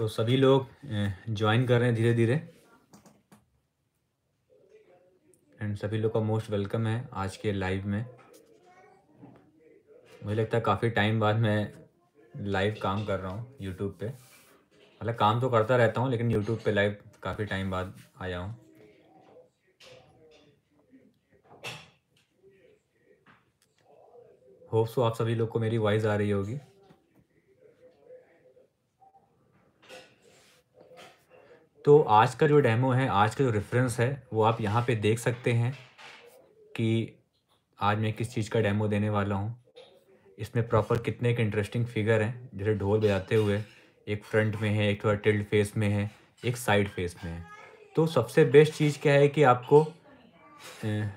तो सभी लोग ज्वाइन कर रहे हैं धीरे धीरे एंड सभी लोग का मोस्ट वेलकम है आज के लाइव में मुझे लगता है काफ़ी टाइम बाद मैं लाइव काम कर रहा हूँ यूट्यूब पे मतलब काम तो करता रहता हूँ लेकिन यूट्यूब पे लाइव काफ़ी टाइम बाद आया हूँ होप्स तो आप सभी लोग को मेरी वॉइस आ रही होगी तो आज का जो डेमो है आज का जो रेफरेंस है वो आप यहाँ पे देख सकते हैं कि आज मैं किस चीज़ का डेमो देने वाला हूँ इसमें प्रॉपर कितने एक इंटरेस्टिंग फिगर हैं जैसे ढोल बजाते हुए एक फ्रंट में है एक थोड़ा टिल्ड फेस में है एक साइड फेस में है तो सबसे बेस्ट चीज़ क्या है कि आपको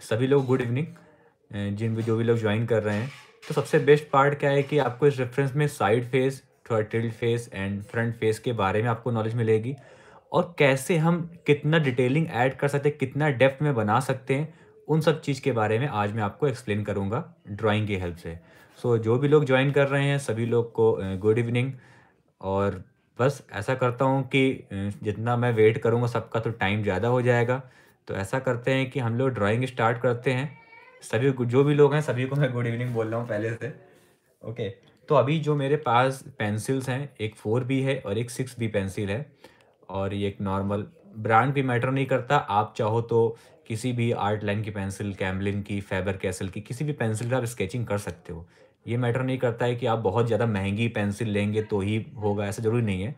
सभी लोग गुड इवनिंग जिन भी जो भी लोग ज्वाइन कर रहे हैं तो सबसे बेस्ट पार्ट क्या है कि आपको इस रेफरेंस में साइड फेस थोड़ा tilted face and front face के बारे में आपको नॉलेज मिलेगी और कैसे हम कितना डिटेलिंग ऐड कर सकते हैं कितना डेप्थ में बना सकते हैं उन सब चीज़ के बारे में आज मैं आपको एक्सप्लेन करूँगा ड्राइंग की हेल्प से सो so, जो भी लोग ज्वाइन कर रहे हैं सभी लोग को गुड इवनिंग और बस ऐसा करता हूँ कि जितना मैं वेट करूँगा सबका तो टाइम ज़्यादा हो जाएगा तो ऐसा करते हैं कि हम लोग ड्राइंग स्टार्ट करते हैं सभी जो भी लोग हैं सभी को मैं गुड इवनिंग बोल रहा हूँ पहले से ओके okay, तो अभी जो मेरे पास पेंसिल्स हैं एक फोर बी है और एक सिक्स बी पेंसिल है और ये एक नॉर्मल ब्रांड भी मैटर नहीं करता आप चाहो तो किसी भी आर्ट लाइन की पेंसिल कैमलिन की फैबर कैसल की किसी भी पेंसिल का आप स्केचिंग कर सकते हो ये मैटर नहीं करता है कि आप बहुत ज़्यादा महंगी पेंसिल लेंगे तो ही होगा ऐसा ज़रूरी नहीं है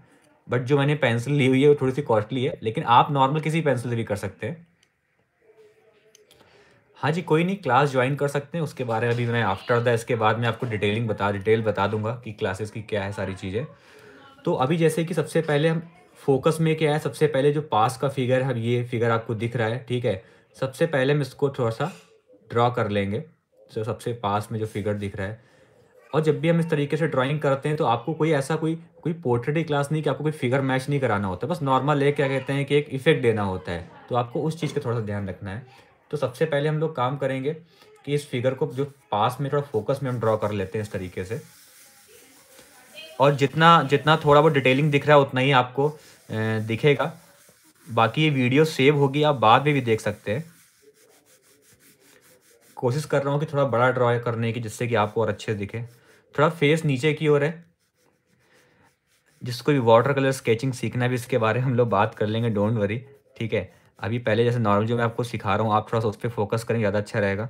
बट जो मैंने पेंसिल ली हुई है वो थोड़ी सी कॉस्टली है लेकिन आप नॉर्मल किसी पेंसिल से भी कर सकते हैं हाँ जी कोई नहीं क्लास ज्वाइन कर सकते हैं उसके बारे में अभी मैं आफ्टर द इसके बाद मैं आपको डिटेलिंग बता डिटेल बता दूंगा कि क्लासेस की क्या है सारी चीज़ें तो अभी जैसे कि सबसे पहले हम फोकस में क्या है सबसे पहले जो पास का फिगर है ये फिगर आपको दिख रहा है ठीक है सबसे पहले हम इसको थोड़ा सा ड्रॉ कर लेंगे तो सबसे पास में जो फिगर दिख रहा है और जब भी हम इस तरीके से ड्राइंग करते हैं तो आपको कोई ऐसा कोई कोई पोर्ट्रेट क्लास नहीं कि आपको कोई फिगर मैच नहीं कराना होता बस नॉर्मल ले क्या कहते हैं कि एक इफेक्ट देना होता है तो आपको उस चीज़ का थोड़ा सा ध्यान रखना है तो सबसे पहले हम लोग काम करेंगे कि इस फिगर को जो पास में थोड़ा फोकस में हम ड्रॉ कर लेते हैं इस तरीके से और जितना जितना थोड़ा बहुत डिटेलिंग दिख रहा है उतना ही आपको दिखेगा बाकी ये वीडियो सेव होगी आप बाद में भी देख सकते हैं कोशिश कर रहा हूँ कि थोड़ा बड़ा ड्रॉ करने की जिससे कि आपको और अच्छे दिखे थोड़ा फेस नीचे की ओर है जिसको भी वाटर कलर स्केचिंग सीखना भी इसके बारे में हम लोग बात कर लेंगे डोंट वरी ठीक है अभी पहले जैसे नॉर्मल जो मैं आपको सिखा रहा हूँ आप थोड़ा सा उस पर फोकस करें ज़्यादा अच्छा रहेगा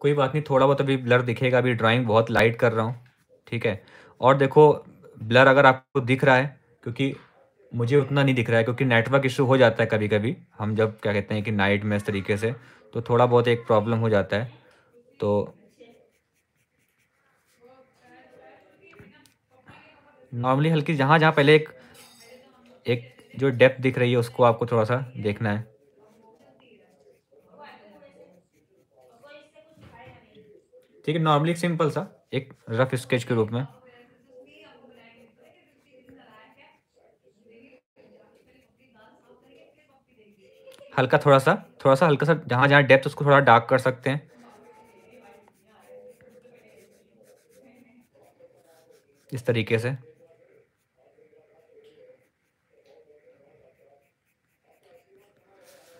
कोई बात नहीं थोड़ा बहुत अभी ब्लर दिखेगा अभी ड्राइंग बहुत लाइट कर रहा हूँ ठीक है और देखो ब्लर अगर आपको दिख रहा है क्योंकि मुझे उतना नहीं दिख रहा है क्योंकि नेटवर्क इशू हो जाता है कभी कभी हम जब क्या कहते हैं कि नाइट में इस तरीके से तो थोड़ा बहुत एक प्रॉब्लम हो जाता है तो नॉर्मली हल्की जहाँ जहाँ पहले एक एक जो डेप्थ दिख रही है उसको आपको थोड़ा सा देखना है ठीक है नॉर्मली सिंपल सा एक रफ स्केच के रूप में हल्का थोड़ा सा थोड़ा सा हल्का सा जहां जहां डेप्थ उसको थोड़ा डार्क कर सकते हैं इस तरीके से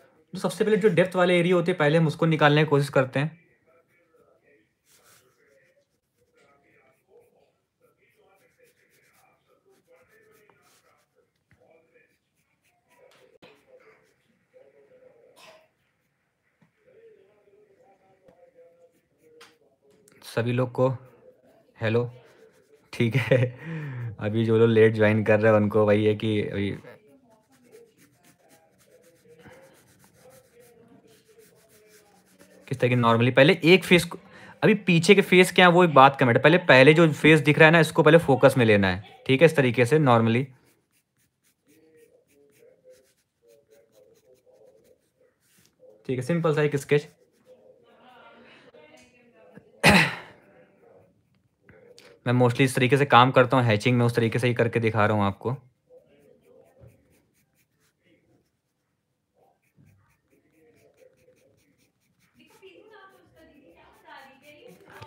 तो सबसे पहले जो डेप्थ वाले एरिया होते हैं पहले हम उसको निकालने की कोशिश करते हैं सभी लोग को हेलो ठीक है अभी जो लोग लेट ज्वाइन कर रहे हैं उनको वही है कि अभी किस तरह की नॉर्मली पहले एक फेस अभी पीछे के फेस क्या है वो एक बात का मैटर पहले पहले जो फेस दिख रहा है ना इसको पहले फोकस में लेना है ठीक है इस तरीके से नॉर्मली ठीक है सिंपल सा एक स्केच मैं मोस्टली इस तरीके से काम करता हूँ हैचिंग में उस तरीके से ही करके दिखा रहा हूँ आपको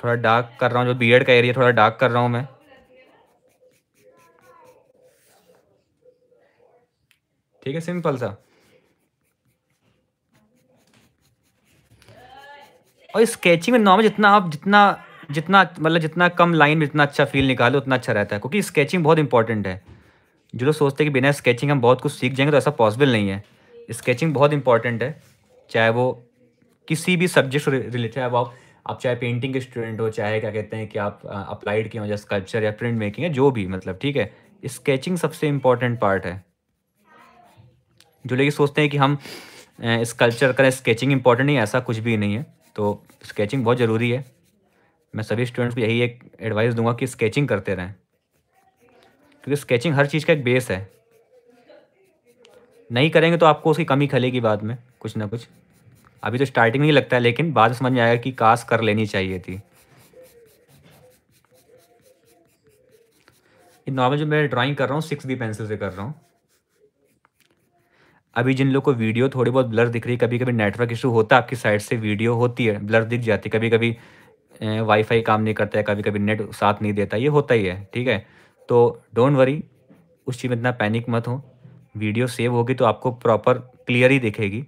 थोड़ा डार्क कर रहा हूँ जो बीएड का एरिया थोड़ा डार्क कर रहा हूँ मैं ठीक है सिंपल सा और स्केचिंग में नॉर्मल जितना आप जितना जितना मतलब जितना कम लाइन में जितना अच्छा फील निकालो उतना अच्छा रहता है क्योंकि स्केचिंग बहुत इंपॉर्टेंट है जो लोग सोचते हैं कि बिना स्केचिंग हम बहुत कुछ सीख जाएंगे तो ऐसा पॉसिबल नहीं है स्केचिंग बहुत इंपॉर्टेंट है चाहे वो किसी भी सब्जेक्ट से रिलेटेड है आप आप चाहे पेंटिंग के स्टूडेंट हो चाहे क्या कहते हैं कि आप अप्लाइड किए हो या स्कल्पचर या प्रिंट मेकिंग है जो भी मतलब ठीक है स्केचिंग सबसे इंपॉर्टेंट पार्ट है जो लोग सोचते हैं कि हम स्कल्पचर करें स्केचिंग इंपॉर्टेंट नहीं ऐसा कुछ भी नहीं है तो स्केचिंग बहुत ज़रूरी है मैं सभी स्टूडेंट्स को यही एक एडवाइस दूंगा कि स्केचिंग करते रहें क्योंकि स्केचिंग हर चीज़ का एक बेस है नहीं करेंगे तो आपको उसकी कमी खलेगी बाद में कुछ ना कुछ अभी तो स्टार्टिंग नहीं लगता है लेकिन बाद में समझ में आएगा कि कास कर लेनी चाहिए थी नॉर्मल जो मैं ड्राइंग कर रहा हूँ सिक्स बी पेंसिल से कर रहा हूँ अभी जिन लोग को वीडियो थोड़ी बहुत ब्लर दिख रही है कभी कभी नेटवर्क इशू होता है आपकी साइड से वीडियो होती है ब्लर दिख जाती है कभी कभी वाईफाई काम नहीं करता है कभी कभी नेट साथ नहीं देता ये होता ही है ठीक है तो डोंट वरी उस चीज़ में इतना पैनिक मत हो वीडियो सेव होगी तो आपको प्रॉपर क्लियर ही दिखेगी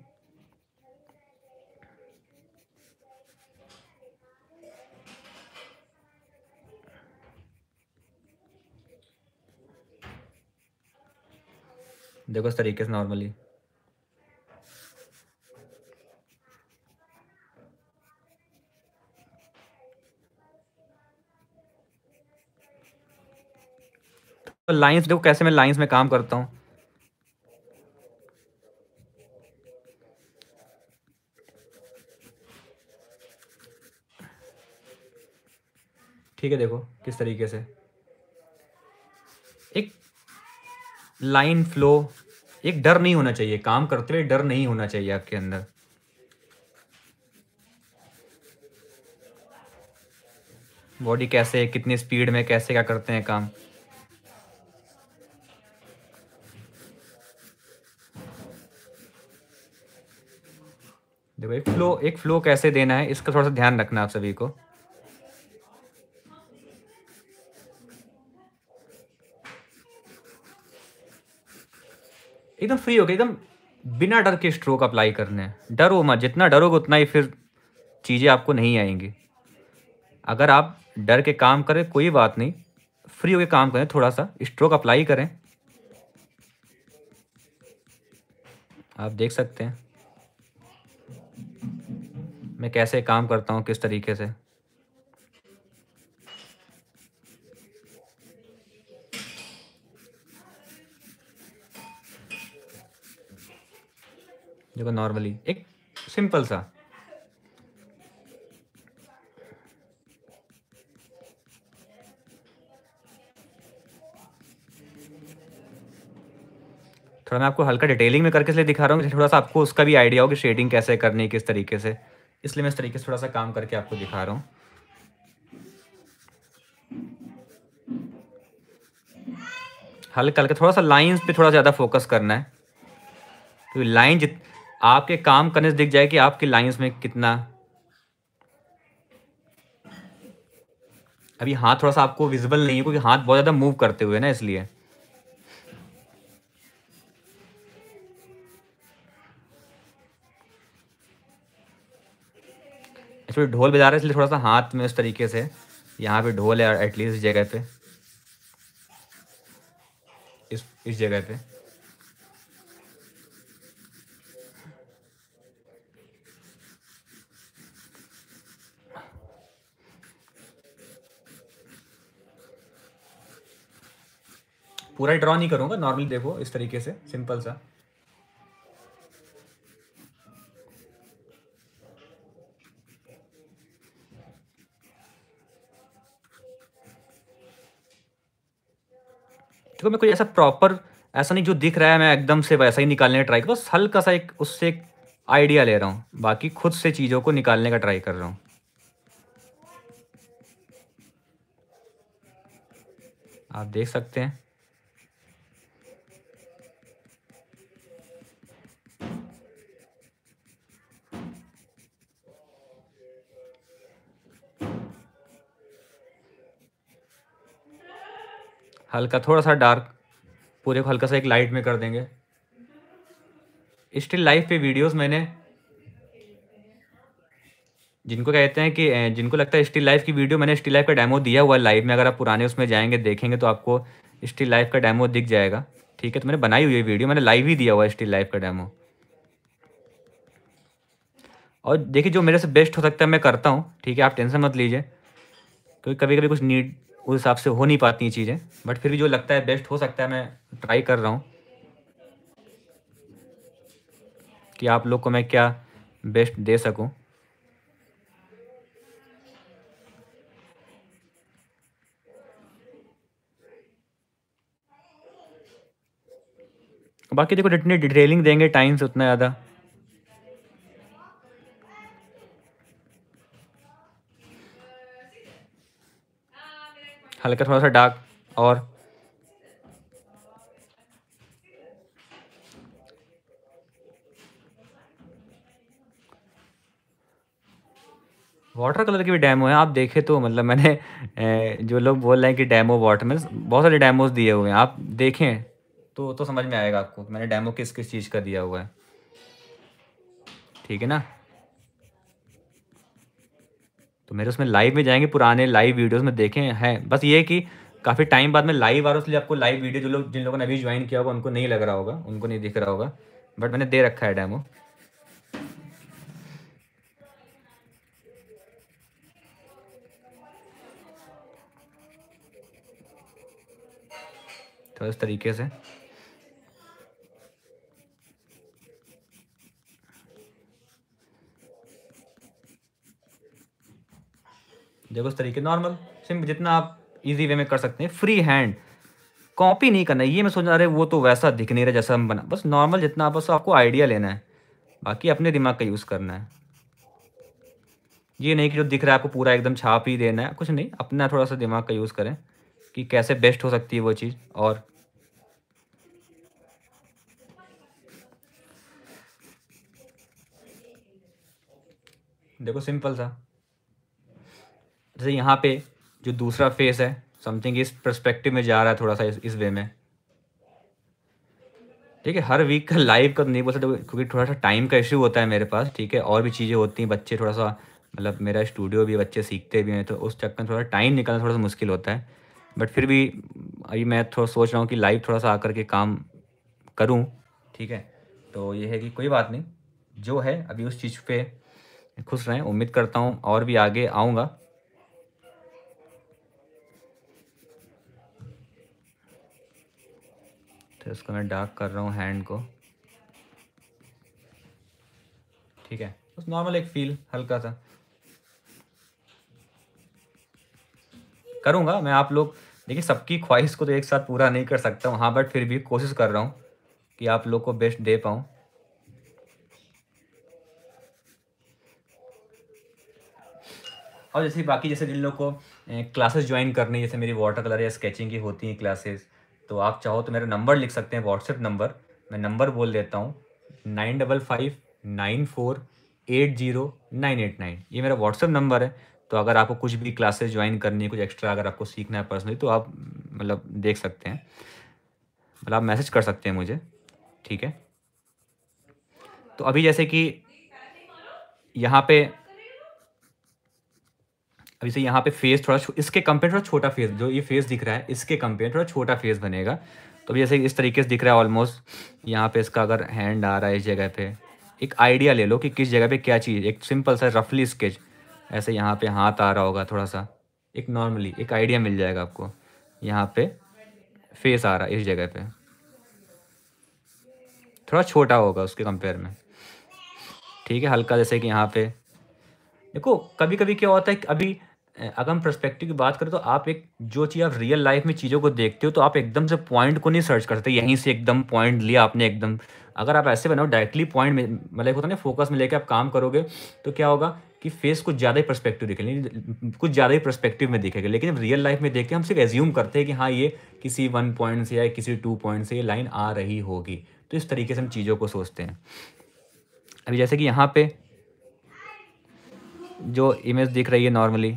देखो इस तरीके से नॉर्मली तो लाइंस देखो कैसे मैं लाइंस में काम करता हूँ ठीक है देखो किस तरीके से एक लाइन फ्लो एक डर नहीं होना चाहिए काम करते हुए डर नहीं होना चाहिए आपके अंदर बॉडी कैसे कितनी स्पीड में कैसे क्या करते हैं काम देखो एक फ्लो एक फ्लो कैसे देना है इसका थोड़ा सा ध्यान रखना आप सभी को एकदम फ्री होकर एकदम बिना डर के स्ट्रोक अप्लाई करने हैं डरो मत जितना डरोगे उतना ही फिर चीज़ें आपको नहीं आएंगी अगर आप डर के काम करें कोई बात नहीं फ्री होकर काम करें थोड़ा सा स्ट्रोक अप्लाई करें आप देख सकते हैं मैं कैसे काम करता हूँ किस तरीके से देखो नॉर्मली एक सिंपल सा थोड़ा मैं आपको हल्का डिटेलिंग में करके इसलिए दिखा रहा हूँ थोड़ा सा आपको उसका भी आइडिया हो कि शेडिंग कैसे करनी किस तरीके से इसलिए मैं इस तरीके से थोड़ा सा काम करके आपको दिखा रहा हूँ हल्का हल्का थोड़ा सा लाइंस पे थोड़ा ज़्यादा फोकस करना है तो लाइन जित आपके काम करने से दिख जाए कि आपकी लाइंस में कितना अभी हाथ थोड़ा सा आपको विजिबल नहीं है क्योंकि हाथ बहुत ज़्यादा मूव करते हुए ना इसलिए एक्चुअली तो ढोल बजा रहे हैं इसलिए थोड़ा सा हाथ में उस तरीके से यहाँ पे ढोल है एटलीस्ट इस जगह पे इस इस जगह पे पूरा ड्रॉ नहीं करूंगा नॉर्मली देखो इस तरीके से सिंपल सा देखो मैं कोई ऐसा प्रॉपर ऐसा नहीं जो दिख रहा है मैं एकदम से वैसा ही निकालने का ट्राई कर बस हल्का सा एक उससे एक आइडिया ले रहा हूँ बाकी खुद से चीज़ों को निकालने का ट्राई कर रहा हूँ आप देख सकते हैं हल्का थोड़ा सा डार्क पूरे को हल्का सा एक लाइट में कर देंगे स्टिल लाइफ पे वीडियोस मैंने जिनको कहते हैं कि जिनको लगता है स्टिल लाइफ की वीडियो मैंने स्टिल लाइफ का डेमो दिया हुआ है लाइव में अगर आप पुराने उसमें जाएंगे देखेंगे तो आपको स्टिल लाइफ का डेमो दिख जाएगा ठीक है तो मैंने बनाई हुई है वीडियो मैंने लाइव ही दिया हुआ है स्टिल लाइफ का डेमो और देखिए जो मेरे से बेस्ट हो सकता है मैं करता हूँ ठीक है आप टेंशन मत लीजिए क्योंकि कभी कभी कुछ नीड उस हिसाब से हो नहीं पाती चीज़ें बट फिर भी जो लगता है बेस्ट हो सकता है मैं ट्राई कर रहा हूँ कि आप लोग को मैं क्या बेस्ट दे सकूँ बाकी देखो जितनी डिटेलिंग देंगे टाइम उतना ज़्यादा हल्का थोड़ा सा डार्क और वाटर कलर के भी डैमो है आप देखे तो मतलब मैंने जो लोग बोल रहे हैं कि डैमो वाटर मिल्स बहुत सारे डैमोज दिए हुए हैं आप देखें तो तो समझ में आएगा आपको मैंने डैमो किस किस चीज़ का दिया हुआ है ठीक है ना तो मेरे उसमें लाइव में जाएंगे पुराने लाइव वीडियोज़ में देखें हैं बस ये कि काफ़ी टाइम बाद में लाइव आ रहा हूँ इसलिए आपको लाइव वीडियो जो लोग जिन लोगों ने अभी ज्वाइन किया होगा उनको नहीं लग रहा होगा उनको नहीं दिख रहा होगा बट मैंने दे रखा है डैमो तो इस तरीके से देखो इस तरीके नॉर्मल सिंपल जितना आप इजी वे में कर सकते हैं फ्री हैंड कॉपी नहीं करना ये मैं सोच रहा वो तो वैसा दिख नहीं रहा जैसा हम बना बस नॉर्मल जितना बस आपको आइडिया लेना है बाकी अपने दिमाग का यूज़ करना है ये नहीं कि जो दिख रहा है आपको पूरा एकदम छाप ही देना है कुछ नहीं अपना थोड़ा सा दिमाग का यूज़ करें कि कैसे बेस्ट हो सकती है वो चीज़ और देखो सिंपल सा जैसे यहाँ पे जो दूसरा फेस है समथिंग इस परस्पेक्टिव में जा रहा है थोड़ा सा इस, वे में ठीक है हर वीक का लाइव का तो नहीं बोल सकते क्योंकि थोड़ा सा टाइम का इश्यू होता है मेरे पास ठीक है और भी चीज़ें होती हैं बच्चे थोड़ा सा मतलब मेरा स्टूडियो भी बच्चे सीखते भी हैं तो उस चक्कर में थोड़ा टाइम निकालना थोड़ा सा मुश्किल होता है बट फिर भी अभी मैं थोड़ा सोच रहा हूँ कि लाइव थोड़ा सा आकर के काम करूँ ठीक है तो ये है कि कोई बात नहीं जो है अभी उस चीज़ पर खुश रहें उम्मीद करता हूँ और भी आगे आऊँगा तो इसको मैं डार्क कर रहा हूँ हैंड को ठीक है बस नॉर्मल एक फील हल्का सा करूँगा मैं आप लोग देखिए सबकी ख्वाहिश को तो एक साथ पूरा नहीं कर सकता हूँ हाँ बट फिर भी कोशिश कर रहा हूँ कि आप लोग को बेस्ट दे पाऊँ और जैसे बाकी जैसे जिन लोग को क्लासेस ज्वाइन करनी जैसे मेरी वाटर कलर या स्केचिंग की होती हैं क्लासेस तो आप चाहो तो मेरा नंबर लिख सकते हैं व्हाट्सएप नंबर मैं नंबर बोल देता हूँ nine double five nine four eight zero nine eight nine ये मेरा व्हाट्सएप नंबर है तो अगर आपको कुछ भी क्लासेस ज्वाइन करनी है कुछ एक्स्ट्रा अगर आपको सीखना है पर्सनली तो आप मतलब देख सकते हैं मतलब आप मैसेज कर सकते हैं मुझे ठीक है तो अभी जैसे कि यहाँ पे अभी से यहाँ पे फेस थोड़ा इसके कंपेयर थोड़ा छोटा फेस जो ये फेस दिख रहा है इसके कंपेयर थोड़ा छोटा फेस बनेगा तो अभी जैसे इस तरीके से दिख रहा है ऑलमोस्ट यहाँ पे इसका अगर हैंड आ रहा है इस जगह पे एक आइडिया ले लो कि किस जगह पे क्या चीज़ एक सिंपल सा रफली स्केच ऐसे यहाँ पे हाथ आ रहा होगा थोड़ा सा एक नॉर्मली एक आइडिया मिल जाएगा आपको यहाँ पे फेस आ रहा है इस जगह पे थोड़ा छोटा होगा उसके कंपेयर में ठीक है हल्का जैसे कि यहाँ पे देखो कभी कभी क्या होता है अभी अगर हम प्रस्पेक्टिव की बात करें तो आप एक जो चीज़ आप रियल लाइफ में चीज़ों को देखते हो तो आप एकदम से पॉइंट को नहीं सर्च करते यहीं से एकदम पॉइंट लिया आपने एकदम अगर आप ऐसे बनाओ डायरेक्टली पॉइंट में मतलब होता है ना फोकस में लेके आप काम करोगे तो क्या होगा कि फेस कुछ ज़्यादा ही परस्पेक्टिव दिखे कुछ ज़्यादा ही परस्पेक्टिव में दिखेगा लेकिन रियल लाइफ में देखते हम सिर्फ एज्यूम करते हैं कि हाँ ये किसी वन पॉइंट से या किसी टू पॉइंट से ये लाइन आ रही होगी तो इस तरीके से हम चीज़ों को सोचते हैं अभी जैसे कि यहाँ पे जो इमेज दिख रही है नॉर्मली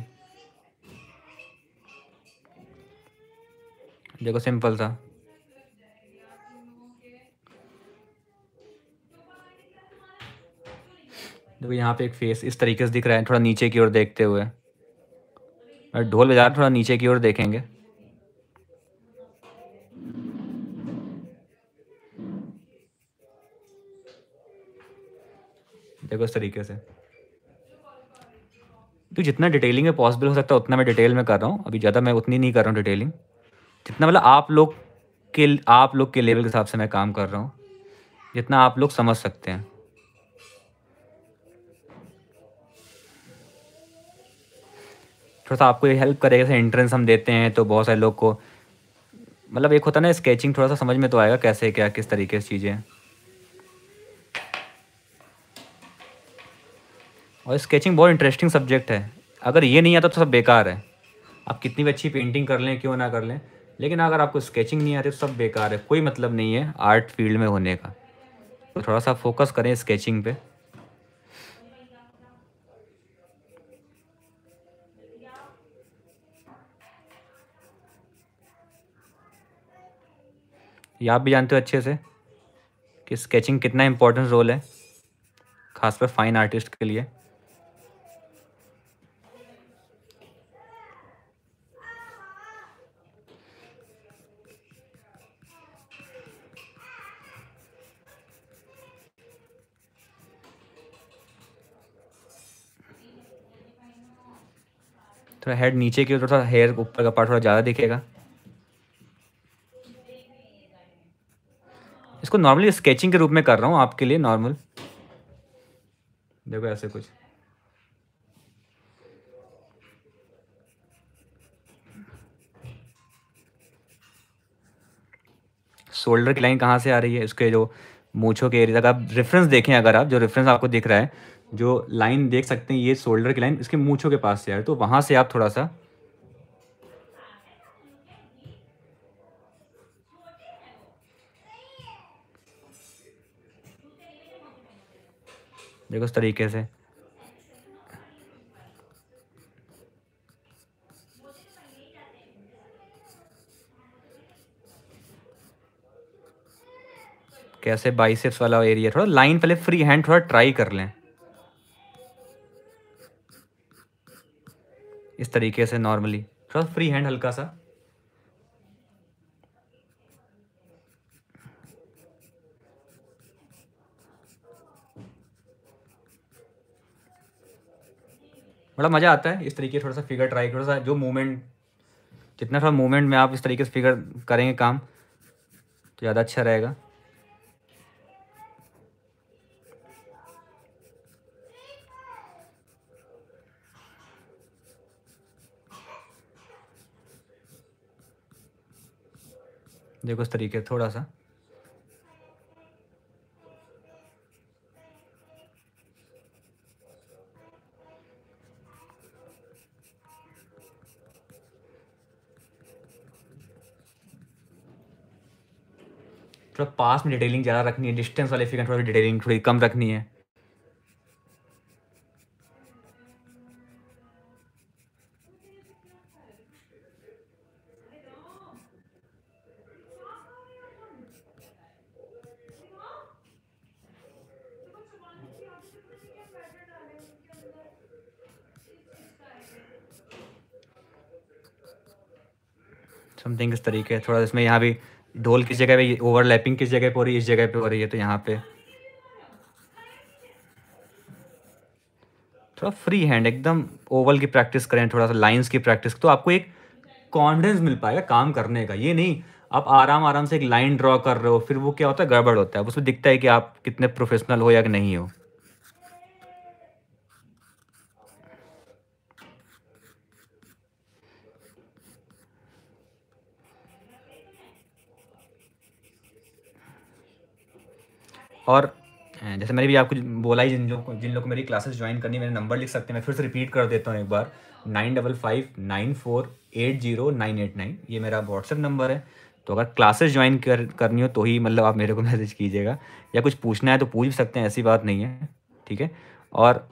देखो सिंपल था देखो यहाँ पे एक फेस इस तरीके से दिख रहा है थोड़ा नीचे की ओर देखते हुए और ढोल बजा थोड़ा नीचे की ओर देखेंगे देखो इस तरीके से तो जितना डिटेलिंग में पॉसिबल हो सकता है उतना मैं डिटेल में कर रहा हूँ अभी ज़्यादा मैं उतनी नहीं कर रहा हूँ डिटेलिंग जितना मतलब आप लोग के आप लोग के लेवल के हिसाब से मैं काम कर रहा हूँ जितना आप लोग समझ सकते हैं थोड़ा सा आपको ये हेल्प करेगा जैसे एंट्रेंस हम देते हैं तो बहुत सारे लोग को मतलब एक होता है ना स्केचिंग थोड़ा सा समझ में तो आएगा कैसे क्या किस तरीके से चीज़ें और स्केचिंग बहुत इंटरेस्टिंग सब्जेक्ट है अगर ये नहीं आता तो सब बेकार है आप कितनी भी अच्छी पेंटिंग कर लें क्यों ना कर लें लेकिन अगर आपको स्केचिंग नहीं आती तो सब बेकार है कोई मतलब नहीं है आर्ट फील्ड में होने का तो थोड़ा सा फोकस करें स्केचिंग पे ये आप भी जानते हो अच्छे से कि स्केचिंग कितना इम्पोर्टेंट रोल है खासकर फाइन आर्टिस्ट के लिए थोड़ा हेड नीचे की थोड़ा सा हेयर ऊपर का पार्ट थोड़ा ज़्यादा दिखेगा इसको नॉर्मली स्केचिंग के रूप में कर रहा हूँ आपके लिए नॉर्मल देखो ऐसे कुछ शोल्डर की लाइन कहाँ से आ रही है इसके जो मूछों के एरिया का रेफरेंस देखें अगर आप जो रेफरेंस आपको दिख रहा है जो लाइन देख सकते हैं ये शोल्डर की लाइन इसके मूछों के पास से है तो वहाँ से आप थोड़ा सा देखो उस तरीके से कैसे बाइसेप्स वाला एरिया थोड़ा लाइन पहले फ्री हैंड थोड़ा ट्राई कर लें इस तरीके से नॉर्मली थोड़ा फ्री हैंड हल्का सा बड़ा मज़ा आता है इस तरीके से थोड़ा सा फिगर ट्राई थोड़ा सा जो मूवमेंट जितना थोड़ा मूवमेंट में आप इस तरीके से फिगर करेंगे काम तो ज़्यादा अच्छा रहेगा देखो इस तरीके थोड़ा सा थोड़ा पास में डिटेलिंग ज़्यादा रखनी है डिस्टेंस वाले फिगर थोड़ी डिटेलिंग थोड़ी कम रखनी है समथिंग इस तरीके थोड़ा इसमें यहाँ भी ढोल किस जगह पे ओवरलैपिंग किस जगह पे हो रही है इस जगह पे हो रही है तो यहाँ पे थोड़ा फ्री हैंड एकदम ओवल की प्रैक्टिस करें थोड़ा सा लाइंस की प्रैक्टिस तो आपको एक कॉन्फिडेंस मिल पाएगा काम करने का ये नहीं आप आराम आराम से एक लाइन ड्रॉ कर रहे हो फिर वो क्या होता है गड़बड़ होता है उसमें दिखता है कि आप कितने प्रोफेशनल हो या कि नहीं हो और जैसे मैंने भी आपको बोला ही जिन लोग जिन लोगों को मेरी क्लासेस ज्वाइन करनी मेरे नंबर लिख सकते हैं मैं फिर से रिपीट कर देता हूँ एक बार nine double five nine four eight zero nine eight nine ये मेरा व्हाट्सएप नंबर है तो अगर क्लासेस ज्वाइन कर करनी हो तो ही मतलब आप मेरे को मैसेज कीजिएगा या कुछ पूछना है तो पूछ भी सकते हैं ऐसी बात नहीं है ठीक है और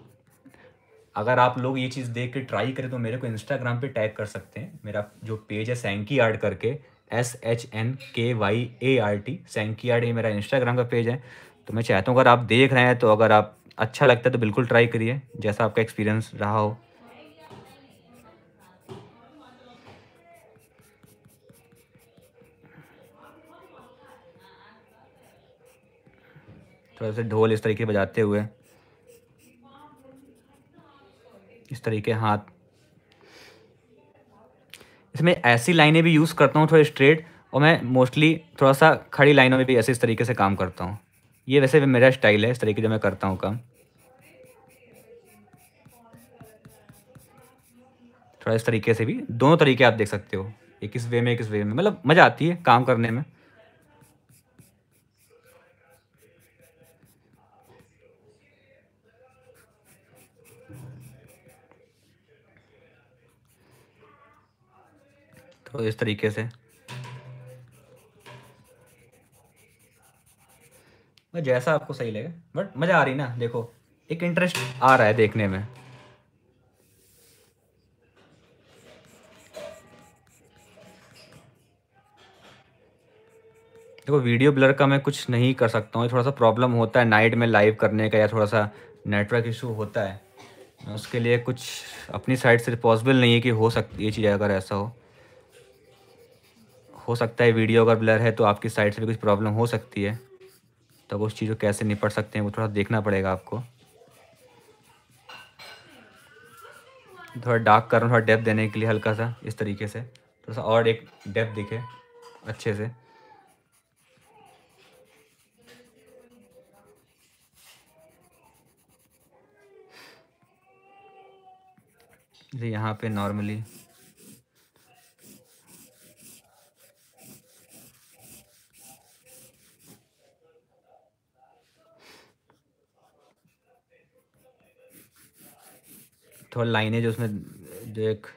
अगर आप लोग ये चीज़ देख के ट्राई करें तो मेरे को इंस्टाग्राम पे टैग कर सकते हैं मेरा जो पेज है सैंकी आर्ट करके S H N K Y A R T Sanky art ये मेरा इंस्टाग्राम का पेज है तो मैं चाहता हूँ अगर आप देख रहे हैं तो अगर आप अच्छा लगता है तो बिल्कुल ट्राई करिए जैसा आपका एक्सपीरियंस रहा हो थोड़ा सा ढोल इस तरीके बजाते हुए इस तरीके हाथ इसमें ऐसी लाइनें भी यूज़ करता हूँ थोड़े स्ट्रेट और मैं मोस्टली थोड़ा सा खड़ी लाइनों में भी ऐसे इस तरीके से काम करता हूँ ये वैसे भी मेरा स्टाइल है इस तरीके से मैं करता हूँ काम थोड़ा इस तरीके से भी दोनों तरीके आप देख सकते हो एक इस वे में एक इस वे में मतलब मज़ा आती है काम करने में तो इस तरीके से जैसा आपको सही लगे बट मज़ा आ रही ना देखो एक इंटरेस्ट आ रहा है देखने में देखो वीडियो ब्लर का मैं कुछ नहीं कर सकता हूँ थोड़ा सा प्रॉब्लम होता है नाइट में लाइव करने का या थोड़ा सा नेटवर्क इशू होता है उसके लिए कुछ अपनी साइड से पॉसिबल नहीं है कि हो सकती ये चीज़ अगर ऐसा हो हो सकता है वीडियो अगर ब्लर है तो आपकी साइड से भी कुछ प्रॉब्लम हो सकती है तब उस चीज़ को कैसे निपट सकते हैं वो थोड़ा देखना पड़ेगा आपको थोड़ा डार्क कर थोड़ा डेप देने के लिए हल्का सा इस तरीके से थोड़ा सा और एक डेप दिखे अच्छे से यहाँ पे नॉर्मली थोड़ा लाइनें जो उसमें जो एक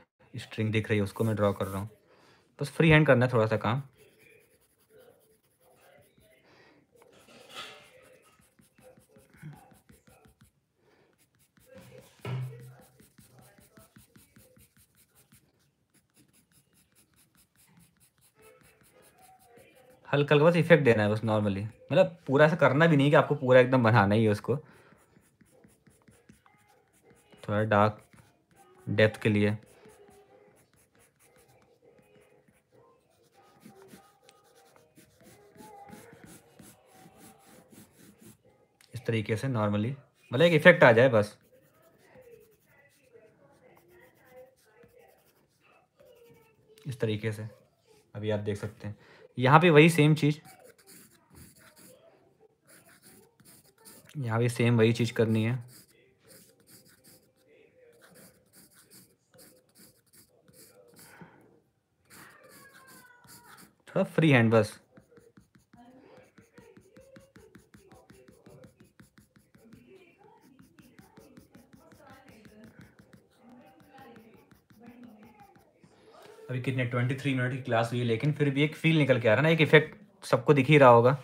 स्ट्रिंग दिख रही है उसको मैं ड्रॉ कर रहा हूँ बस फ्री हैंड करना है थोड़ा सा काम हल्का हल्का बस इफेक्ट देना है बस नॉर्मली मतलब पूरा ऐसा करना भी नहीं कि आपको पूरा एकदम बनाना ही है उसको थोड़ा डार्क डेप्थ के लिए इस तरीके से नॉर्मली मतलब एक इफेक्ट आ जाए बस इस तरीके से अभी आप देख सकते हैं यहाँ पे वही सेम चीज़ यहाँ भी सेम वही चीज़ करनी है आपका फ्री हैंड बस अभी कितने ट्वेंटी थ्री मिनट की क्लास हुई है लेकिन फिर भी एक फील निकल के आ रहा है ना एक इफेक्ट सबको दिख ही रहा होगा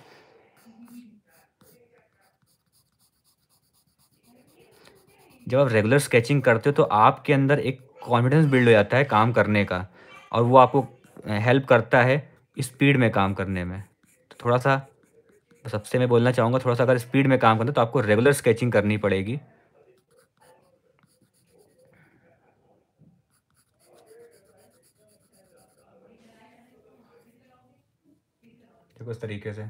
जब आप रेगुलर स्केचिंग करते हो तो आपके अंदर एक कॉन्फिडेंस बिल्ड हो जाता है काम करने का और वो आपको हेल्प करता है स्पीड में काम करने में तो थोड़ा सा सबसे मैं बोलना चाहूँगा थोड़ा सा अगर स्पीड में काम करना तो आपको रेगुलर स्केचिंग करनी पड़ेगी देखो इस तरीके से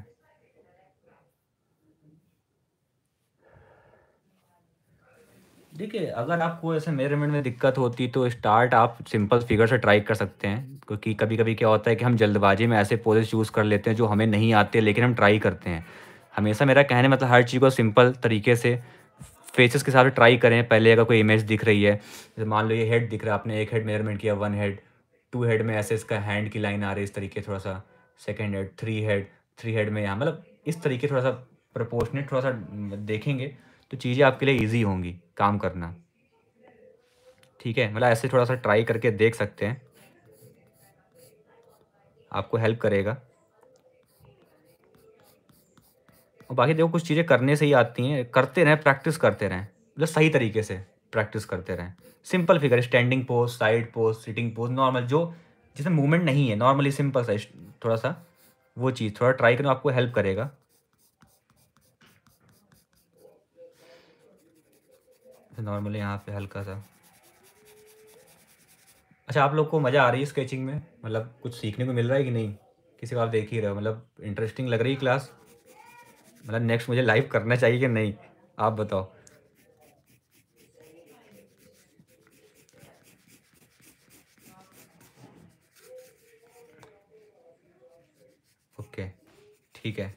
देखिए अगर आपको ऐसे मेजरमेंट में दिक्कत होती तो स्टार्ट आप सिंपल फिगर से ट्राई कर सकते हैं क्योंकि कभी कभी क्या होता है कि हम जल्दबाजी में ऐसे पोजेज चूज़ कर लेते हैं जो हमें नहीं आते लेकिन हम ट्राई करते हैं हमेशा मेरा कहना मतलब हर चीज़ को सिंपल तरीके से फेसेस के साथ ट्राई करें पहले अगर कोई इमेज दिख रही है जैसे मान लो ये हेड दिख रहा है आपने एक हेड मेजरमेंट किया वन हेड टू हेड में ऐसे इसका हैंड की लाइन आ रही है इस तरीके थोड़ा सा second head three head three head में यहाँ मतलब इस तरीके थोड़ा सा प्रपोर्शनेट थोड़ा सा देखेंगे तो चीज़ें आपके लिए ईजी होंगी काम करना ठीक है मतलब ऐसे थोड़ा सा ट्राई करके देख सकते हैं आपको हेल्प करेगा और बाकी देखो कुछ चीज़ें करने से ही आती हैं करते रहें प्रैक्टिस करते रहें मतलब सही तरीके से प्रैक्टिस करते रहें simple figure standing pose side pose sitting pose normal जो जिसमें मूवमेंट नहीं है नॉर्मली सिंपल सा थोड़ा सा वो चीज़ थोड़ा ट्राई करो आपको हेल्प करेगा नॉर्मली यहाँ पे हल्का सा अच्छा आप लोग को मज़ा आ रही है स्केचिंग में मतलब कुछ सीखने को मिल रहा है कि नहीं किसी को आप देख ही रहे हो मतलब इंटरेस्टिंग लग रही है क्लास मतलब नेक्स्ट मुझे लाइव करना चाहिए कि नहीं आप बताओ ओके ठीक है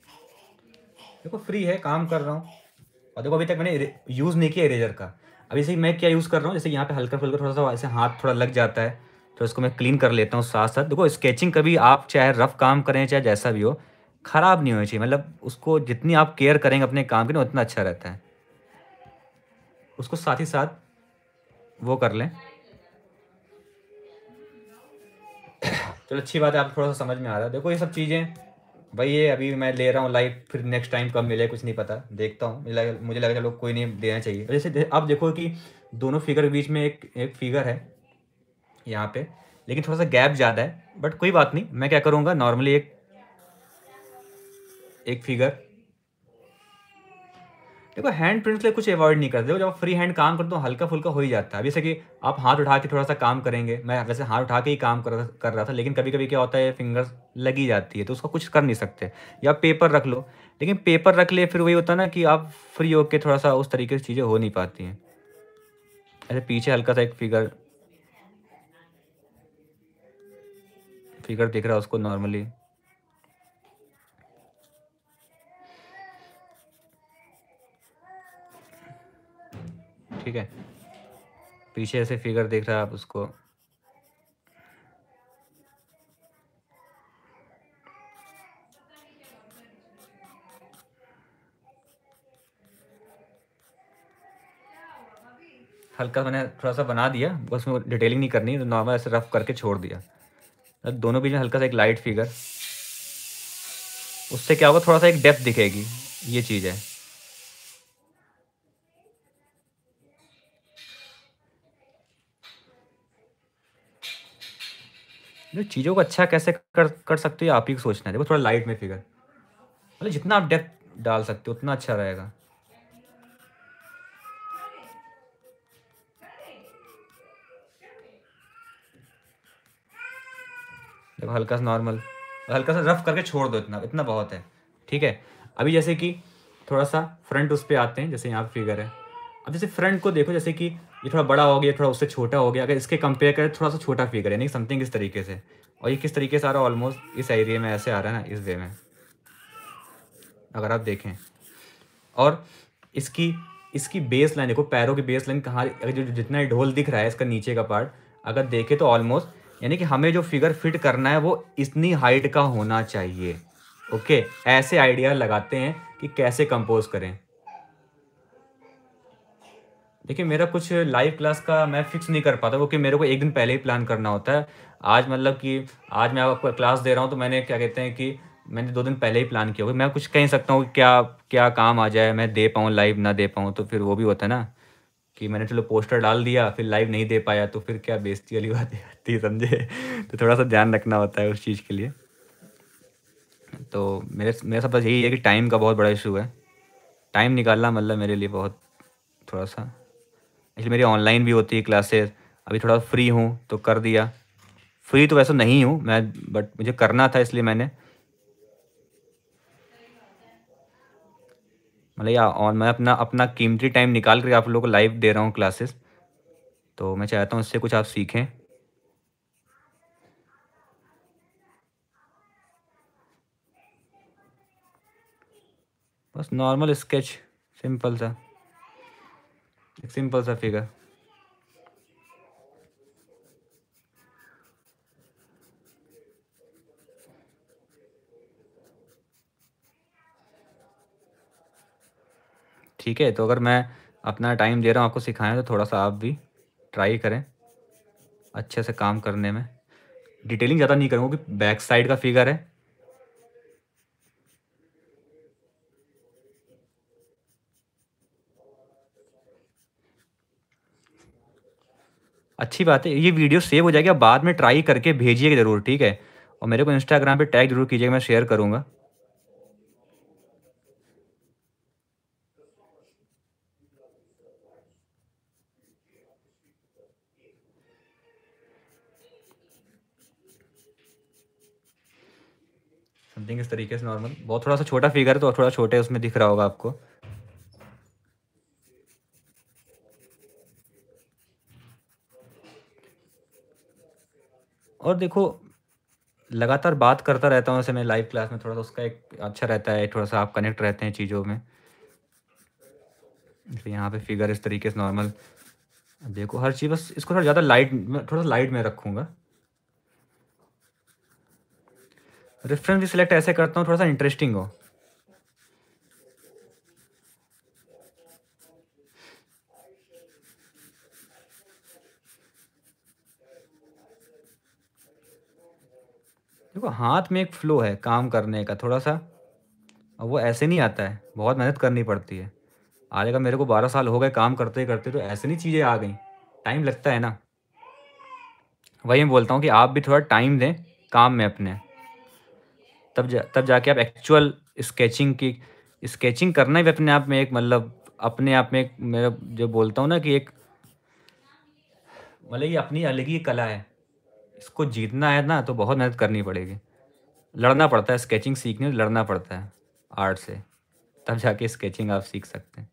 देखो फ्री है काम कर रहा हूँ और देखो अभी तक मैंने यूज़ नहीं किया इरेजर का अब से मैं क्या यूज़ कर रहा हूँ जैसे यहाँ पे हल्का फुल्का थोड़ा सा ऐसे हाथ थोड़ा लग जाता है तो इसको मैं क्लीन कर लेता हूँ साथ साथ देखो स्केचिंग कभी आप चाहे रफ काम करें चाहे जैसा भी हो ख़राब नहीं होना चाहिए मतलब उसको जितनी आप केयर करेंगे अपने काम की ना उतना अच्छा रहता है उसको साथ ही साथ वो कर लें चलो अच्छी बात है आप थोड़ा सा समझ में आ रहा है देखो ये सब चीज़ें भाई ये अभी मैं ले रहा हूँ लाइव फिर नेक्स्ट टाइम कब मिले कुछ नहीं पता देखता हूँ मुझे लग है लोग कोई नहीं देना चाहिए जैसे आप देखो कि दोनों फिगर के बीच में एक एक फिगर है यहाँ पे लेकिन थोड़ा सा गैप ज़्यादा है बट कोई बात नहीं मैं क्या करूँगा नॉर्मली एक एक फिगर देखो हैंड प्रिंट्स के कुछ अवॉइड नहीं करते हो जब फ्री हैंड काम करते हो हल्का फुल्का हो ही जाता है जैसे कि आप हाथ उठा के थोड़ा सा काम करेंगे मैं वैसे हाथ उठा के ही काम कर कर रहा था लेकिन कभी कभी क्या होता है फिंगर्स लगी जाती है तो उसका कुछ कर नहीं सकते या पेपर रख लो लेकिन पेपर रख ले फिर वही होता ना कि आप फ्री होकर थोड़ा सा उस तरीके से चीज़ें हो नहीं पाती हैं ऐसे पीछे हल्का सा एक फिगर फिगर दिख रहा है उसको नॉर्मली ठीक है पीछे ऐसे फिगर देख रहा है आप उसको हल्का मैंने थोड़ा सा बना दिया बस उसमें डिटेलिंग नहीं करनी तो नॉर्मल ऐसे रफ करके छोड़ दिया दोनों बीच में हल्का सा एक लाइट फिगर उससे क्या होगा थोड़ा सा एक डेप्थ दिखेगी ये चीज़ है मतलब चीज़ों को अच्छा कैसे कर कर सकते हो आप ही को सोचना है देखो थोड़ा लाइट में फिगर मतलब जितना आप डेप्थ डाल सकते हो उतना अच्छा रहेगा देखो हल्का सा नॉर्मल हल्का सा रफ करके छोड़ दो इतना इतना बहुत है ठीक है अभी जैसे कि थोड़ा सा फ्रंट उस पर आते हैं जैसे यहाँ फिगर है अब जैसे फ्रंट को देखो जैसे कि ये थोड़ा बड़ा हो गया थोड़ा उससे छोटा हो गया अगर इसके कंपेयर करें थोड़ा सा छोटा फिगर है नहीं समथिंग इस तरीके से और ये किस तरीके से आ रहा है ऑलमोस्ट इस एरिया में ऐसे आ रहा है ना इस वे में अगर आप देखें और इसकी इसकी बेस लाइन देखो पैरों की बेस लाइन कहाँ जो जितना ढोल दिख रहा है इसका नीचे का पार्ट अगर देखें तो ऑलमोस्ट यानी कि हमें जो फिगर फिट करना है वो इतनी हाइट का होना चाहिए ओके ऐसे आइडिया लगाते हैं कि कैसे कंपोज करें देखिए मेरा कुछ लाइव क्लास का मैं फिक्स नहीं कर पाता क्योंकि मेरे को एक दिन पहले ही प्लान करना होता है आज मतलब कि आज मैं आपको क्लास दे रहा हूँ तो मैंने क्या कहते हैं कि मैंने दो दिन पहले ही प्लान किया मैं कुछ कह सकता हूँ कि क्या क्या काम आ जाए मैं दे पाऊँ लाइव ना दे पाऊँ तो फिर वो भी होता है ना कि मैंने चलो पोस्टर डाल दिया फिर लाइव नहीं दे पाया तो फिर क्या बेजती वाली बात आती है समझे तो थोड़ा सा ध्यान रखना होता है उस चीज़ के लिए तो मेरे मेरे साथ यही है कि टाइम का बहुत बड़ा इशू है टाइम निकालना मतलब मेरे लिए बहुत थोड़ा सा एक्चुअली मेरी ऑनलाइन भी होती है क्लासेस अभी थोड़ा फ्री हूँ तो कर दिया फ्री तो वैसे नहीं हूँ मैं बट मुझे करना था इसलिए मैंने मतलब या और मैं अपना अपना कीमती टाइम निकाल कर आप लोगों को लाइव दे रहा हूँ क्लासेस तो मैं चाहता हूँ इससे कुछ आप सीखें बस नॉर्मल स्केच सिंपल सा एक सिंपल सा फिगर ठीक है तो अगर मैं अपना टाइम दे रहा हूँ आपको सिखाएं तो थोड़ा सा आप भी ट्राई करें अच्छे से काम करने में डिटेलिंग ज़्यादा नहीं करूँगा क्योंकि बैक साइड का फिगर है अच्छी बात है ये वीडियो सेव हो जाएगी बाद में ट्राई करके भेजिएगा ज़रूर ठीक है और मेरे को इंस्टाग्राम पे टैग जरूर कीजिएगा मैं शेयर करूंगा समथिंग इस तरीके से नॉर्मल बहुत थोड़ा सा छोटा फिगर है तो थोड़ा छोटे उसमें दिख रहा होगा आपको और देखो लगातार बात करता रहता हूँ ऐसे मैं लाइव क्लास में थोड़ा सा उसका एक अच्छा रहता है थोड़ा सा आप कनेक्ट रहते हैं चीज़ों में इसलिए तो यहाँ पे फिगर इस तरीके से नॉर्मल देखो हर चीज़ बस इसको थोड़ा ज़्यादा लाइट थोड़ा सा लाइट में रखूँगा रेफरेंस भी सिलेक्ट ऐसे करता हूँ थोड़ा सा इंटरेस्टिंग हो देखो हाथ में एक फ्लो है काम करने का थोड़ा सा और वो ऐसे नहीं आता है बहुत मेहनत करनी पड़ती है आज अगर मेरे को बारह साल हो गए काम करते करते तो ऐसे नहीं चीज़ें आ गई टाइम लगता है ना वही मैं बोलता हूँ कि आप भी थोड़ा टाइम दें काम में अपने तब जा तब जाके आप एक्चुअल स्केचिंग की स्केचिंग करना भी अपने आप में एक मतलब अपने आप में एक मेरा जो बोलता हूँ ना कि एक मतलब ये अपनी अलग ही कला है इसको जीतना है ना तो बहुत मेहनत करनी पड़ेगी लड़ना पड़ता है स्केचिंग सीखने लड़ना पड़ता है आर्ट से तब जाके स्केचिंग आप सीख सकते हैं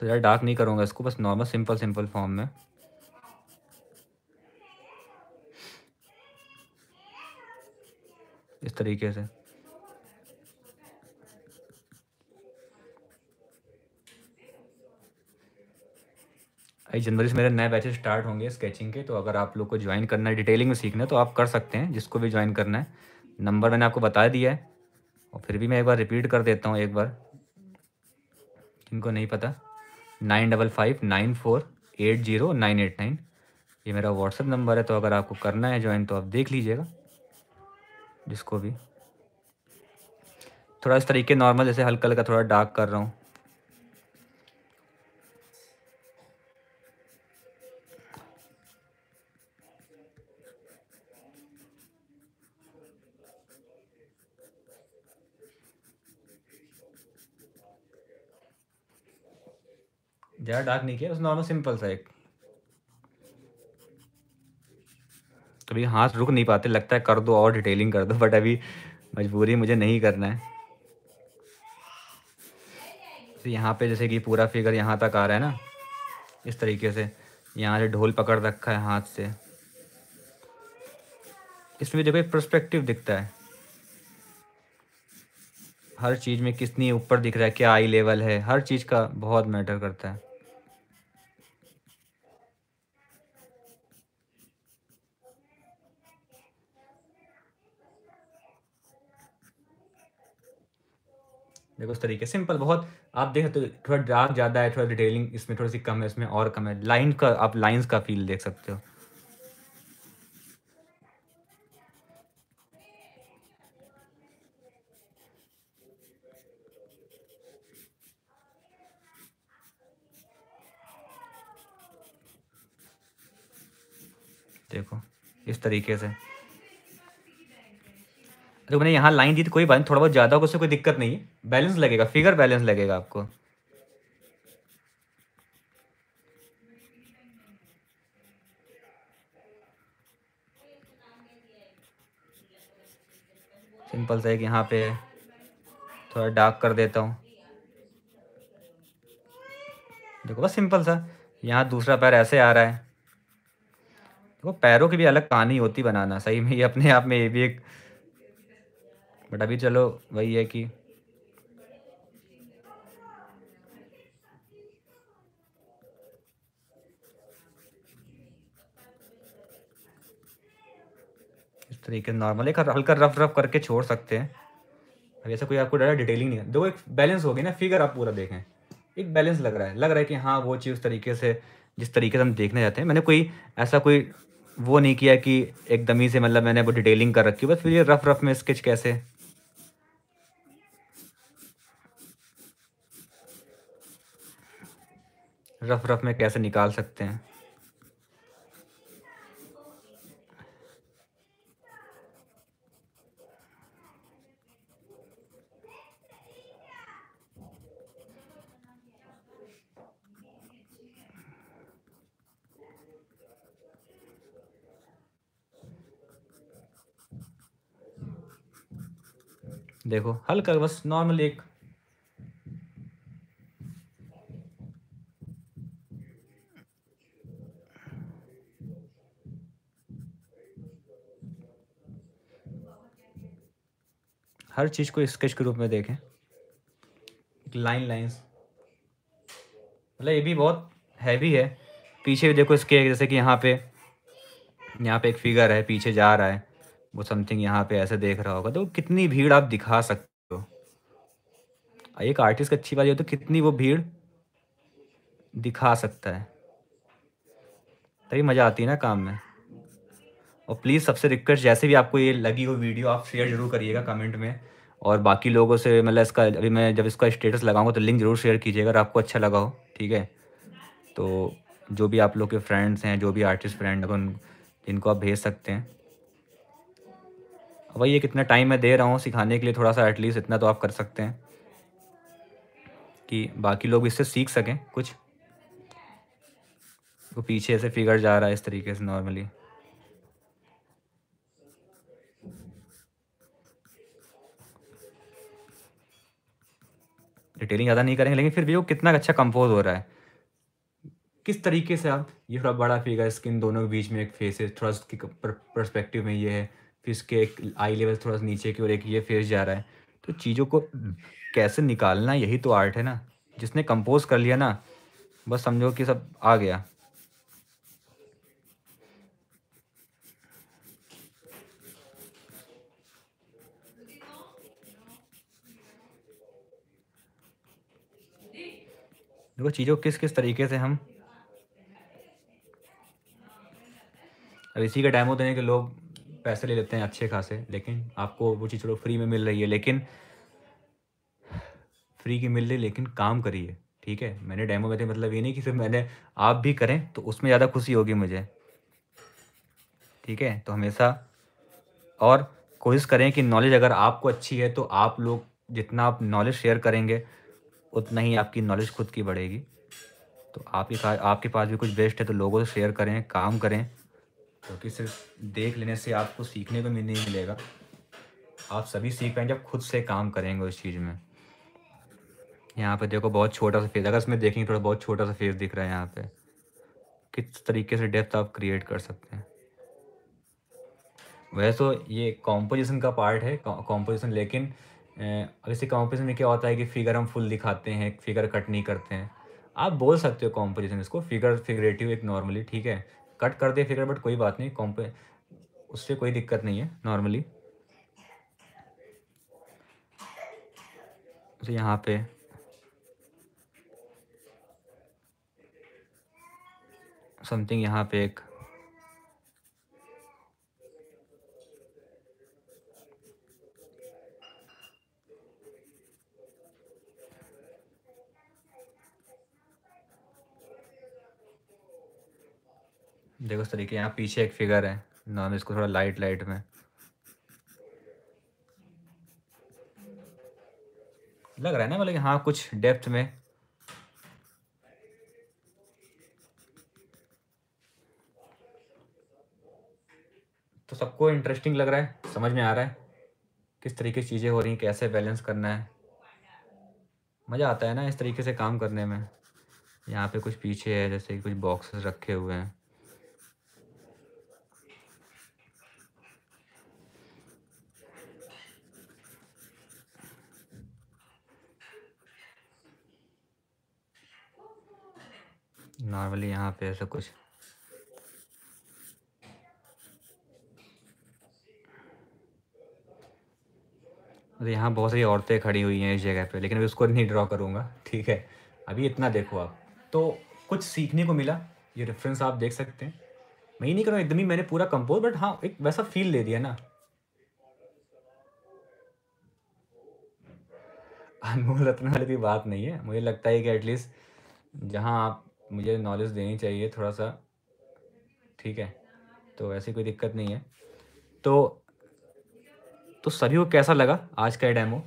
तो यार डार्क नहीं करूँगा इसको बस नॉर्मल सिंपल सिंपल फॉर्म में इस तरीके से भाई जनवरी से मेरे नए बैचेस स्टार्ट होंगे स्केचिंग के तो अगर आप लोग को ज्वाइन करना है डिटेलिंग में सीखना है तो आप कर सकते हैं जिसको भी ज्वाइन करना है नंबर मैंने आपको बता दिया है और फिर भी मैं एक बार रिपीट कर देता हूँ एक बार जिनको नहीं पता nine double five nine four eight zero nine eight nine ये मेरा व्हाट्सअप नंबर है तो अगर आपको करना है ज्वाइन तो आप देख लीजिएगा जिसको भी थोड़ा इस तरीके नॉर्मल जैसे हल्का हल्का थोड़ा डार्क कर रहा हूँ ज़्यादा डार्क नहीं किया बस नॉर्मल सिंपल सा एक कभी हाथ रुक नहीं पाते लगता है कर दो और डिटेलिंग कर दो बट अभी मजबूरी मुझे नहीं करना है तो यहाँ पे जैसे कि पूरा फिगर यहाँ तक आ रहा है ना इस तरीके से यहाँ से ढोल पकड़ रखा है हाथ से इसमें देखो एक प्रस्पेक्टिव दिखता है हर चीज़ में कितनी ऊपर दिख रहा है क्या आई लेवल है हर चीज़ का बहुत मैटर करता है देखो इस तरीके सिंपल बहुत आप देख सकते हो थोड़ा डार्क ज़्यादा है थोड़ा डिटेलिंग इसमें थोड़ी सी कम है इसमें और कम है लाइन का आप लाइंस का फील देख सकते हो देखो इस तरीके से देखो तो मैंने यहाँ लाइन दी तो कोई बात थोड़ा बहुत ज़्यादा होगा उससे कोई दिक्कत नहीं है बैलेंस लगेगा फिगर बैलेंस लगेगा आपको सिंपल सा है कि यहाँ पे थोड़ा डार्क कर देता हूँ देखो बस सिंपल सा यहाँ दूसरा पैर ऐसे आ रहा है देखो पैरों की भी अलग कहानी होती बनाना सही में ये अपने आप में ये भी एक बट अभी चलो वही है कि इस तरीके से नॉर्मल एक हल्का रफ रफ करके छोड़ सकते हैं अब ऐसा कोई आपको डायरेक्ट डिटेलिंग नहीं है दो एक बैलेंस होगी ना फिगर आप पूरा देखें एक बैलेंस लग रहा है लग रहा है कि हाँ वो चीज़ उस तरीके से जिस तरीके से हम देखने जाते हैं मैंने कोई ऐसा कोई वो नहीं किया कि एकदम ही से मतलब मैंने वो डिटेलिंग कर रखी बस फिर ये रफ रफ में स्केच कैसे रफ रफ में कैसे निकाल सकते हैं देखो हल्का बस नॉर्मल एक हर चीज़ को स्केच के रूप में देखें लाइन लाइंस मतलब ये भी बहुत हैवी है पीछे भी देखो इसके जैसे कि यहाँ पे यहाँ पे एक फिगर है पीछे जा रहा है वो समथिंग यहाँ पे ऐसे देख रहा होगा तो कितनी भीड़ आप दिखा सकते हो एक आर्टिस्ट की अच्छी बात ये तो कितनी वो भीड़ दिखा सकता है तभी मज़ा आती है ना काम में और प्लीज़ सबसे रिक्वेस्ट जैसे भी आपको ये लगी हो वीडियो आप शेयर जरूर करिएगा कमेंट में और बाकी लोगों से मतलब इसका अभी मैं जब इसका स्टेटस लगाऊंगा तो लिंक जरूर शेयर कीजिएगा अगर आपको अच्छा लगा हो ठीक है तो जो भी आप लोग के फ्रेंड्स हैं जो भी आर्टिस्ट फ्रेंड हैं जिनको आप भेज सकते हैं भाई ये कितना टाइम मैं दे रहा हूँ सिखाने के लिए थोड़ा सा एटलीस्ट इतना तो आप कर सकते हैं कि बाकी लोग इससे सीख सकें कुछ वो पीछे से फिगर जा रहा है इस तरीके से नॉर्मली डिटेलिंग ज़्यादा नहीं करेंगे लेकिन फिर भी वो कितना अच्छा कंपोज हो रहा है किस तरीके से आप ये थोड़ा बड़ा फिगर स्किन दोनों के बीच में एक फेस है थोड़ा उसकी परस्पेक्टिव में ये है फिर उसके एक आई लेवल थोड़ा नीचे की और एक ये फेस जा रहा है तो चीज़ों को कैसे निकालना यही तो आर्ट है ना जिसने कंपोज कर लिया ना बस समझो कि सब आ गया देखो चीज़ों किस किस तरीके से हम अब इसी का डैमो देने के लोग पैसे ले लेते हैं अच्छे खासे लेकिन आपको वो चीज़ चलो फ्री में मिल रही है लेकिन फ्री की मिल रही लेकिन काम करिए ठीक है मैंने डैमो में थे तो मतलब ये नहीं कि सिर्फ मैंने आप भी करें तो उसमें ज़्यादा खुशी होगी मुझे ठीक है तो हमेशा और कोशिश करें कि नॉलेज अगर आपको अच्छी है तो आप लोग जितना आप नॉलेज शेयर करेंगे उतना ही आपकी नॉलेज खुद की बढ़ेगी तो आपके पास आपके पास भी कुछ बेस्ट है तो लोगों से शेयर करें काम करें क्योंकि तो सिर्फ देख लेने से आपको सीखने को नहीं मिलेगा आप सभी सीख पाएंगे जब खुद से काम करेंगे उस चीज़ में यहाँ पे देखो बहुत छोटा सा फेस अगर इसमें देखेंगे थोड़ा बहुत छोटा सा फेस दिख रहा है यहाँ पे किस तरीके से डेप्थ आप क्रिएट कर सकते हैं वैसे तो ये कॉम्पोजिशन का पार्ट है कॉम्पोजिशन लेकिन इसे कॉम्पोजिशन में क्या होता है कि फिगर हम फुल दिखाते हैं फिगर कट नहीं करते हैं आप बोल सकते हो कॉम्पोजिशन इसको फिगर फिगरेटिव एक नॉर्मली ठीक है कट कर दे फिगर बट कोई बात नहीं कॉम्प उससे कोई दिक्कत नहीं है नॉर्मली तो यहाँ पे समथिंग यहाँ पे एक देखो इस तरीके यहाँ पीछे एक फिगर है नॉन इसको थोड़ा लाइट लाइट में लग रहा है ना मतलब हाँ कुछ डेप्थ में तो सबको इंटरेस्टिंग लग रहा है समझ में आ रहा है किस तरीके की चीज़ें हो रही हैं कैसे बैलेंस करना है मज़ा आता है ना इस तरीके से काम करने में यहाँ पे कुछ पीछे है जैसे कुछ बॉक्सेस रखे हुए हैं नॉर्मली यहाँ पे ऐसा कुछ और यहाँ बहुत सारी औरतें खड़ी हुई हैं इस जगह पे लेकिन अभी उसको नहीं ड्रॉ करूँगा ठीक है अभी इतना देखो आप तो कुछ सीखने को मिला ये रेफरेंस आप देख सकते हैं मैं ही नहीं कर रहा एकदम ही मैंने पूरा कंपोज बट हाँ एक वैसा फील दे दिया ना अनमोल रत्न वाली भी बात नहीं है मुझे लगता है कि एटलीस्ट जहाँ आप मुझे नॉलेज देनी चाहिए थोड़ा सा ठीक है तो ऐसी कोई दिक्कत नहीं है तो तो सभी को कैसा लगा आज का डेमो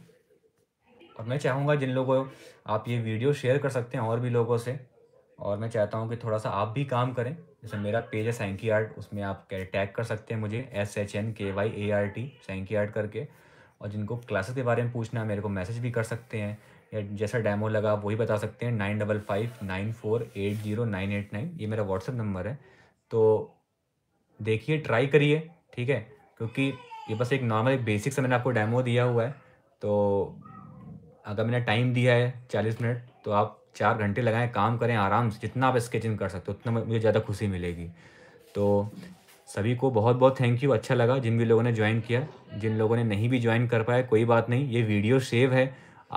और मैं चाहूँगा जिन लोगों आप ये वीडियो शेयर कर सकते हैं और भी लोगों से और मैं चाहता हूँ कि थोड़ा सा आप भी काम करें जैसे मेरा पेज है सैंकी आर्ट उसमें आप टैग कर सकते हैं मुझे S H N K Y A R T Sanky art करके और जिनको क्लासेस के बारे में पूछना है मेरे को मैसेज भी कर सकते हैं जैसा डैमो लगा आप वही बता सकते हैं nine double five nine four eight zero nine eight nine ये मेरा व्हाट्सअप नंबर है तो देखिए ट्राई करिए ठीक है क्योंकि ये बस एक नॉर्मल एक बेसिक से मैंने आपको डैमो दिया हुआ है तो अगर मैंने टाइम दिया है चालीस मिनट तो आप चार घंटे लगाएं काम करें आराम से जितना आप स्केचिंग कर सकते हो उतना मुझे ज़्यादा खुशी मिलेगी तो सभी को बहुत बहुत थैंक यू अच्छा लगा जिन भी लोगों ने ज्वाइन किया जिन लोगों ने नहीं भी ज्वाइन कर पाया कोई बात नहीं ये वीडियो सेव है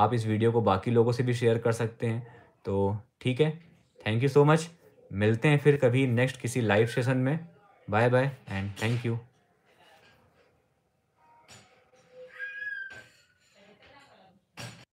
आप इस वीडियो को बाकी लोगों से भी शेयर कर सकते हैं तो ठीक है थैंक यू सो मच मिलते हैं फिर कभी नेक्स्ट किसी लाइव सेशन में bye bye and thank you